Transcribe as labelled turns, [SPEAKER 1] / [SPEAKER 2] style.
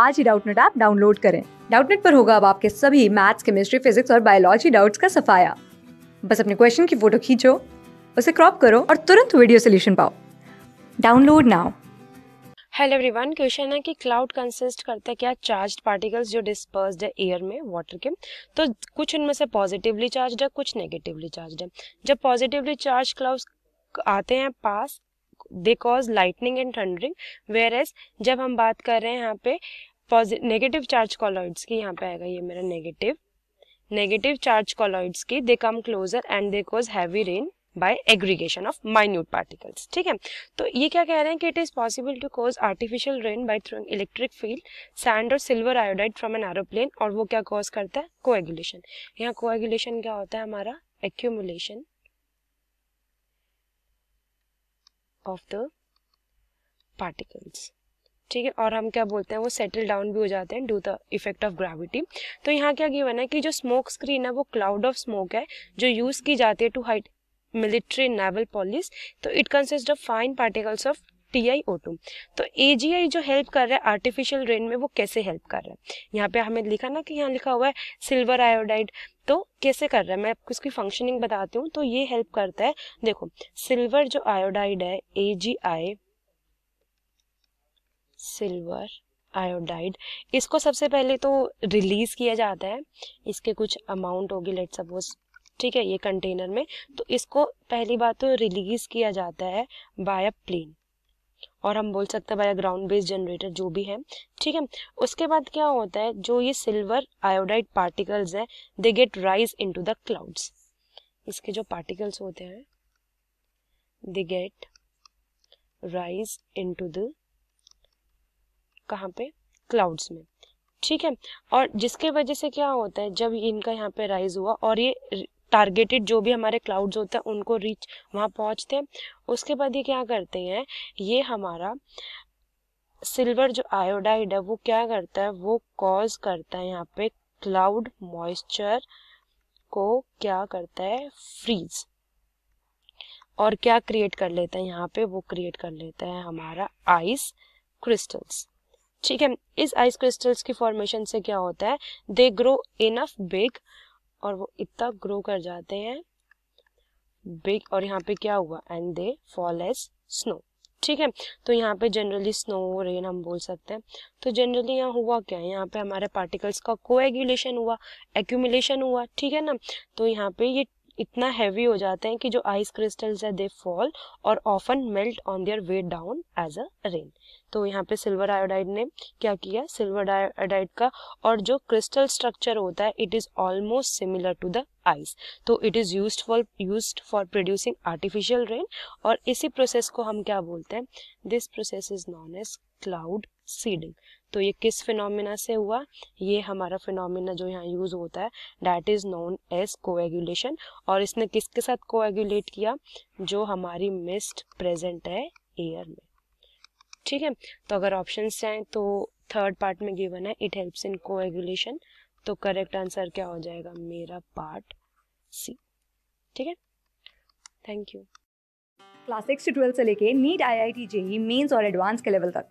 [SPEAKER 1] आज ही Doubtnut app download करें डाउटनेट पर होगा अब आपके सभी मैथ्स केमिस्ट्री फिजिक्स और बायोलॉजी डाउट्स का सफाया बस अपने क्वेश्चन की फोटो खींचो उसे क्रॉप करो और तुरंत वीडियो सोल्यूशन पाओ download now hello everyone question है कि क्लाउड कंसिस्ट करते हैं क्या चार्ज पार्टिकल्स जो डिस्पर्स है एयर में वाटर के तो कुछ उनमें से पॉजिटिवली चार्ज है कुछ नेगेटिवली चार्ज है जब पॉजिटिवली चार्ज क्लाउड्स आते हैं पास they cause lightning and thundering whereas जब हम बात कर रहे हैं यहाँ पे नेगेटिव चार्ज कॉलॉइड्स की यहाँ पे आएगा ये मेरा नेगेटिव नेगेटिव चार्ज कॉलॉइड्स की they come closer and they cause heavy rain by aggregation of minute particles ठीक है तो ये क्या कह रहे हैं कि it is possible to cause artificial rain by through electric field sand और silver iodide from an aeroplane और वो क्या कॉज करता है कोएगुलेशन यहाँ कोएगुलेशन क्या होता है हमारा एक्यूमुलेशन ऑफ द पार्टिकल्स ठीक है और हम क्या बोलते हैं वो सेटल डाउन भी हो जाते हैं due the effect of gravity तो यहाँ क्या गिवन है कि जो स्मोक स्क्रीन है वो क्लाउड ऑफ स्मोक है जो यूज़ की जाती है to hide military naval police तो it consist of fine particles of T I O two तो ए जी आई जो हेल्प कर रहा है आर्टिफिशियल रेन में वो कैसे हेल्प कर रहा है यहाँ पे हमें लिखा ना कि यहाँ लिखा हुआ है सिल्वर आयोडाइड तो कैसे कर रहा है मैं आपको इसकी फंक्शनिंग बताती हूँ तो ये हेल्प करता है देखो सिल्वर जो आयोडाइड है ए जी आई सिल्वर आयोडाइड इसको सबसे पहले तो रिलीज़ किया जाता है इसके कुछ अमाउंट होगी लेट सपोज ठीक है ये कंटेनर में तो इसको पहली बात तो रिलीज़ किया जाता है बाय अ प्लेन और हम बोल सकते हैं बाय ग्राउंड बेस्ड जनरेटर जो भी है ठीक है उसके बाद क्या होता है जो ये सिल्वर आयोडाइड पार्टिकल्स है they get rise to the clouds इसके जो पार्टिकल्स होते हैं they get rise to the कहाँ पे क्लाउड्स में ठीक है और जिसके वजह से क्या होता है जब इनका यहाँ पे राइज हुआ और ये टारगेटेड जो भी हमारे क्लाउड्स होते हैं उनको रीच वहाँ पहुँचते हैं उसके बाद ये क्या करते हैं ये हमारा सिल्वर जो आयोडाइड है वो क्या करता है वो कॉज करता है यहाँ पे क्लाउड मॉइस्चर को क्या करता है फ्रीज और क्या क्रिएट कर लेता है यहाँ पे वो क्रिएट कर लेता है हमारा आइस क्रिस्टल्स ठीक है इस आइस क्रिस्टल्स की फॉर्मेशन से क्या होता है दे ग्रो इनफ बिग और वो इतना ग्रो कर जाते हैं बिग और यहाँ पे क्या हुआ and they fall as snow ठीक है तो यहाँ पे जनरली स्नो रेन हम बोल सकते हैं तो जनरली यहाँ हुआ क्या है यहाँ पे हमारे पार्टिकल्स का कोएगुलेशन हुआ एक्यूमुलेशन हुआ ठीक है ना तो यहाँ पे ये इतना हैवी हो जाते हैं कि जो आइस क्रिस्टल्स है दे फॉल और often melt on their way down as a rain तो यहाँ पे सिल्वर आयोडाइड ने क्या किया सिल्वर आयोडाइड का और जो क्रिस्टल स्ट्रक्चर होता है it is almost similar to the ice तो it is use for use for producing artificial rain और इसी प्रोसेस को हम क्या बोलते हैं this process is known as cloud seeding तो ये किस फिनोमिना से हुआ ये हमारा फिनोमिना जो यहाँ यूज होता है that is known as coagulation और इसने किसके साथ कोएगुलेट किया जो हमारी मिस्ट प्रेजेंट है एयर में ठीक है तो अगर ऑप्शन आए तो थर्ड पार्ट में गिवन है इट हेल्प्स इन कोएगुलेशन तो करेक्ट आंसर क्या हो जाएगा मेरा पार्ट सी ठीक है थैंक यू क्लास सिक्स से लेके NEET I I T JEE mains और एडवांस के लेवल तक